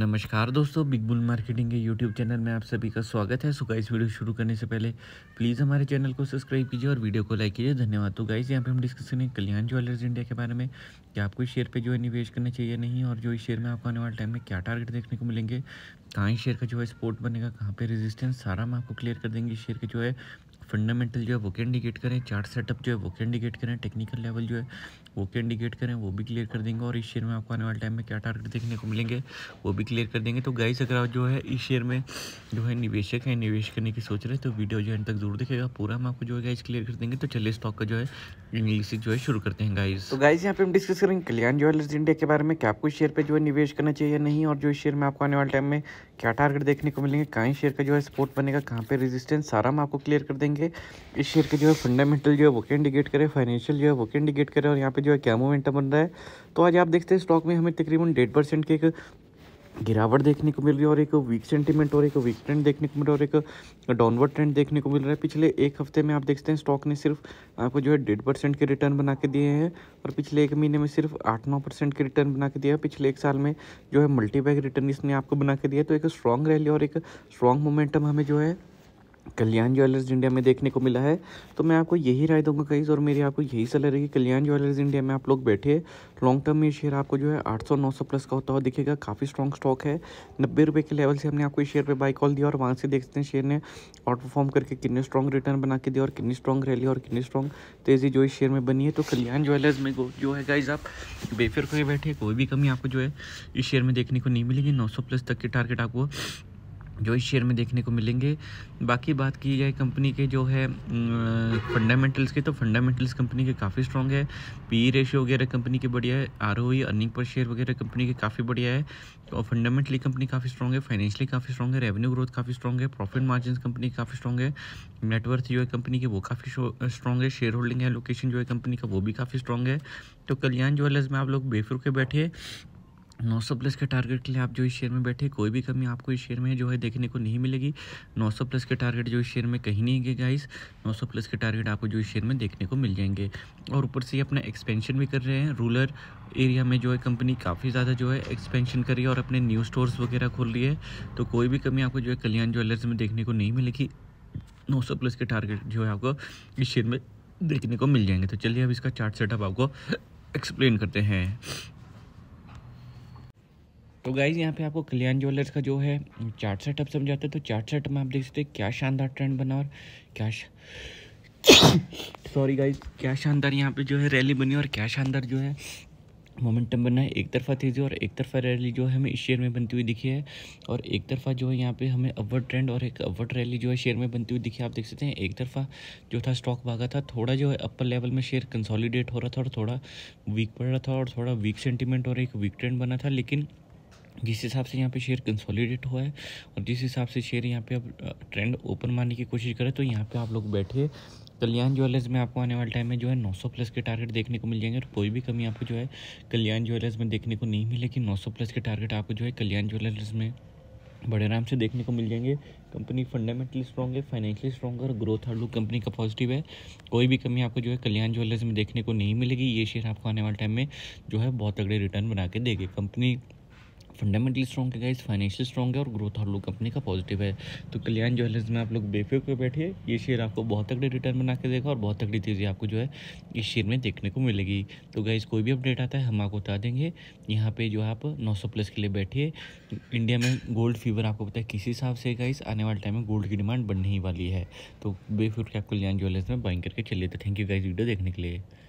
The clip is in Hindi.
नमस्कार दोस्तों बिग बुल मार्केटिंग के यूट्यूब चैनल में आप सभी का स्वागत है सो गाइस वीडियो शुरू करने से पहले प्लीज़ हमारे चैनल को सब्सक्राइब कीजिए और वीडियो को लाइक कीजिए धन्यवाद तो गाइस यहाँ पे हम डिस्कस करेंगे कल्याण ज्वेलर्स इंडिया के बारे में कि आपको इस शेयर पर जो है निवेश करना चाहिए नहीं और जो इस शेयर में आपको आने वाले टाइम में क्या टारगेट देखने को मिलेंगे कहाँ इस शेयर का जो है स्पोर्ट बनेगा कहाँ पर रेजिस्टेंस सारा हम आपको क्लियर कर देंगे इस शेयर के जो है फंडामेंटल जो है वो के इंडिकेट करें चार्ट सेटअप जो है वो इंडिकेट करें टेक्निकल लेवल जो है वो के इंडिकेट करें वो भी क्लियर कर देंगे और इस शेयर में आपको आने वाले टाइम में क्या टारगेट देखने को मिलेंगे वो भी क्लियर कर देंगे तो गाइस अगर आप जो है इस शेयर में जो है निवेशक है निवेश करने की सोच रहे हैं तो वीडियो जो है तक जरूर देखेगा पूरा हम आपको जो है गाइज क्लियर कर देंगे तो चलिए स्टॉक का जो है इंग्लिश जो है शुरू करते हैं गाइज तो गाइज यहाँ पे हम डिस्कस करेंगे कल्याण ज्वेलर्स इंडिया के बारे में क्या आपको शेयर पर जो है निवेश करना चाहिए नहीं और जो शेयर में आपको आने वाले टाइम में क्या टारगेट देखने को मिलेंगे कहाँ शेयर का जो है सपोर्ट बनेगा कहाँ पे रेजिस्टेंस सारा हम आपको क्लियर कर देंगे इस शेयर के जो है फंडामेंटल जो है वो क्या इंडिकेट करें फाइनेंशियल जो है वो क्या इंडिकेट करें और यहाँ पे जो है क्या मोमेंटम बन रहा है तो आज आप देखते हैं स्टॉक में हमें तकरीबन डेढ़ परसेंट के एक गिरावट देखने को मिल रही है और एक वीक सेंटीमेंट और एक वीक ट्रेंड देखने को मिल रहा है और एक डाउनवर्ड ट्रेंड देखने को मिल रहा है पिछले एक हफ्ते में आप देखते हैं स्टॉक ने सिर्फ आपको जो है डेढ़ परसेंट के रिटर्न बना के दिए हैं और पिछले एक महीने में सिर्फ आठ नौ परसेंट के रिटर्न बना के दिया है पिछले एक साल में जो है मल्टीपैक रिटर्न इसने आपको बना के दिया तो एक स्ट्रॉन्ग रैली और एक स्ट्रॉन्ग मोमेंटम हमें जो है कल्याण ज्वेलर्स इंडिया में देखने को मिला है तो मैं आपको यही राय दूंगा कहीं और मेरी आपको यही सलाह रहेगी कल्याण ज्वेलर्स इंडिया में आप लोग बैठे लॉन्ग टर्म में शेयर आपको जो है 800 900 प्लस का होता हुआ दिखेगा काफ़ी स्ट्रॉन्ग स्टॉक है नब्बे रुपये के लेवल से हमने आपको इस शेयर पर बाई कॉल दिया और वहाँ से देखते हैं शेयर ने आउट परफॉर्म करके कितने स्ट्रॉन्ग रिटर्न बना के दिया और कितनी स्ट्रॉन्ग रैली और कितनी स्ट्रॉन्ग तेज़ी जो इस शेयर में बनी है तो कल्याण ज्वेलर्स में जो है गाइज आप बेफिर हुए बैठे कोई भी कमी आपको जो है इस शेयर में देखने को नहीं मिलेगी नौ प्लस तक की टारगेट आपको जो इस शेयर में देखने को मिलेंगे बाकी बात की जाए कंपनी के जो है फंडामेंटल्स के तो फंडामेंटल्स कंपनी के काफ़ी स्ट्रॉन्ग है पी रेशियो e वगैरह कंपनी के बढ़िया है आर अर्निंग पर शेयर वगैरह कंपनी के काफ़ी बढ़िया है और फंडामेंटली कंपनी काफ़ी स्ट्रॉन्ग है फाइनेंशियली काफ़ी स्ट्रॉन्ग है रेवेन्यू ग्रोथ काफ़ी स्ट्रॉन्ग है प्रॉफिट मार्जिन कंपनी काफ़ी स्ट्रॉन्ग है नेटवर्थ जो है कंपनी की वो काफ़ी स्ट्रॉन्ग है शेयर होल्डिंग है लोकेशन जो है कंपनी का वो भी काफ़ी स्ट्रॉन्ग है तो कल्याण ज्वेलर्स में आप लोग बेफिर के बैठे नौ सौ प्लस के टारगेट के लिए आप जो इस शेयर में बैठे कोई भी कमी आपको इस शेयर में जो है देखने को नहीं मिलेगी नौ सौ प्लस के टारगेट जो इस शेयर में कहीं नहीं गए गाइस नौ सौ प्लस के टारगेट आपको जो इस शेयर में देखने को मिल जाएंगे और ऊपर से ये अपना एक्सपेंशन भी कर रहे हैं रूरल एरिया में जो है कंपनी काफ़ी ज़्यादा जो है एक्सपेंशन करी है और अपने न्यू स्टोर्स वगैरह खोल रही है तो कोई भी कमी आपको जो है कल्याण ज्वेलर्स में देखने को नहीं मिलेगी नौ सौ प्लस के टारगेट जो है आपको इस शेयर में देखने को मिल जाएंगे तो चलिए अब इसका चार्ट सेटअप आपको एक्सप्लेन करते हैं तो गाइज़ यहाँ पे आपको कल्याण ज्वेलर्स का जो है चार्ट सेटअप समझाते हैं तो चार्ट सेटअप में आप देख सकते हैं क्या शानदार ट्रेंड बना और क्या सॉरी गाइज क्या शानदार यहाँ पे जो है रैली बनी और क्या शानदार जो है मोमेंटम बना है एक तरफा तेज़ी और एक तरफा रैली जो है हमें इस शेयर में बनती हुई दिखी है और एक तरफा जो है यहाँ पे हमें अपवर्ड ट्रेंड और एक अपवर्ड रैली जो है शेयर में बनती हुई दिखी आप देख सकते हैं एक तरफा जो था स्टॉक भागा था थोड़ा जो है अपर लेवल में शेयर कंसोलिडेट हो रहा था और थोड़ा वीक पड़ रहा था और थोड़ा वीक सेंटीमेंट और एक वीक ट्रेंड बना था लेकिन जिस हिसाब से यहाँ पे शेयर कंसोलिडेट हुआ है और जिस हिसाब से शेयर यहाँ पे अब ट्रेंड ओपन मारने की कोशिश करें तो यहाँ पे आप लोग बैठे कल्याण ज्वेलर्स में आपको आने वाले टाइम में जो है 900 प्लस के टारगेट देखने को मिल जाएंगे और कोई भी कमी आपको जो है कल्याण ज्वेलर्स में देखने को नहीं मिलेगी नौ प्लस के टारगेट आपको जो है कल्याण ज्वेलर्स में बड़े आराम से देखने को मिल जाएंगे कंपनी फंडामेंटली स्ट्रॉन्ग है फाइनेंशियली स्ट्रॉन्ग है और ग्रोथ आउटलुक कंपनी का पॉजिटिव है कोई भी कमी आपको जो है कल्याण ज्वेलर्स में देखने को नहीं मिलेगी ये शेयर आपको आने वाले टाइम में जो है बहुत तगड़े रिटर्न बना के देगी कंपनी फंडामेंटली स्ट्रॉन्ग है गाइज फाइनेंशियल स्ट्रॉन्ग है और ग्रोथ आउटलुक कंपनी का पॉजिटिव है तो कल्याण ज्वेलर्स में आप लोग बेफिक पे बैठिए ये शेयर आपको बहुत तकड़ी रिटर्न बना के देगा और बहुत तगड़ी चीज़ें आपको जो है इस शेयर में देखने को मिलेगी तो गाइज कोई भी अपडेट आता है हम आपको बता देंगे यहाँ पे जो आप नौ प्लस के लिए बैठिए इंडिया में गोल्ड फीवर आपको पता है किस हिसाब से गाइज आने वाले टाइम में गोल्ड की डिमांड बढ़ने ही वाली है तो बेफिक आप कल्याण ज्वेलर्स में बाइंग करके चलिए तो थैंक यू गाइज वीडियो देखने के लिए